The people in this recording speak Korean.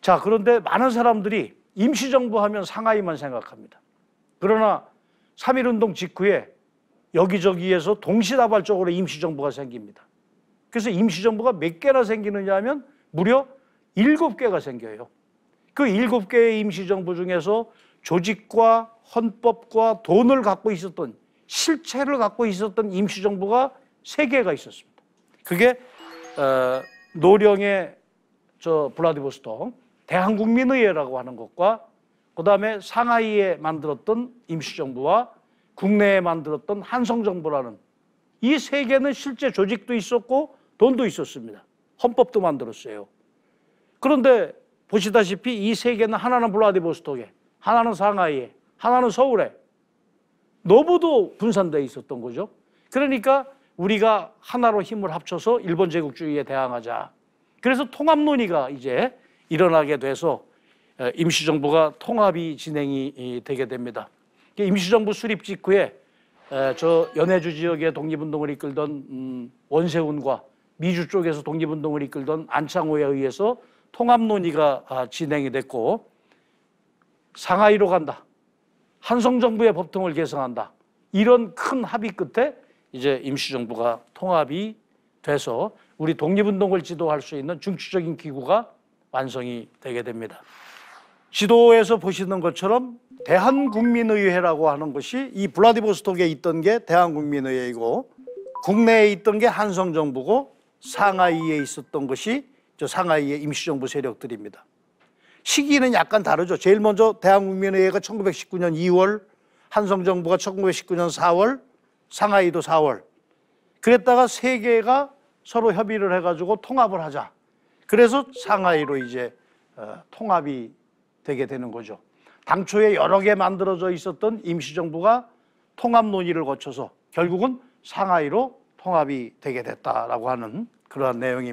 자, 그런데 많은 사람들이 임시정부 하면 상하이만 생각합니다. 그러나 3.1운동 직후에 여기저기에서 동시다발적으로 임시정부가 생깁니다. 그래서 임시정부가 몇 개나 생기느냐 하면 무려 7개가 생겨요. 그 7개의 임시정부 중에서 조직과 헌법과 돈을 갖고 있었던 실체를 갖고 있었던 임시정부가 3개가 있었습니다. 그게 어, 노령의 저 블라디보스톡 대한국민의회라고 하는 것과 그 다음에 상하이에 만들었던 임시정부와 국내에 만들었던 한성정부라는 이 세 개는 실제 조직도 있었고 돈도 있었습니다. 헌법도 만들었어요. 그런데 보시다시피 이 세 개는 하나는 블라디보스톡에, 하나는 상하이에, 하나는 서울에 너무도 분산되어 있었던 거죠. 그러니까 우리가 하나로 힘을 합쳐서 일본 제국주의에 대항하자. 그래서 통합 논의가 이제 일어나게 돼서 어, 임시정부가 통합이 진행이 되게 됩니다. 임시정부 수립 직후에 어, 저 연해주 지역의 독립운동을 이끌던 음, 원세훈과 미주 쪽에서 독립운동을 이끌던 안창호에 의해서 통합 논의가 아, 진행이 됐고 상하이로 간다. 한성정부의 법통을 개성한다. 이런 큰 합의 끝에 이제 임시정부가 통합이 돼서 우리 독립운동을 지도할 수 있는 중추적인 기구가 완성이 되게 됩니다. 지도에서 보시는 것처럼 대한국민의회라고 하는 것이 이 블라디보스톡에 있던 게 대한국민의회이고 국내에 있던 게 한성정부고 상하이에 있었던 것이 저 상하이의 임시정부 세력들입니다. 시기는 약간 다르죠. 제일 먼저 대한국민의회가 1919년 2월, 한성정부가 1919년 4월, 상하이도 4월. 그랬다가 세 개가 서로 협의를 해가지고 통합을 하자. 그래서 상하이로 이제 어, 통합이 되게 되는 거죠. 당초에 여러 개 만들어져 있었던 임시정부가 통합 논의를 거쳐서 결국은 상하이로 통합이 되게 됐다라고 하는 그러한 내용입니다.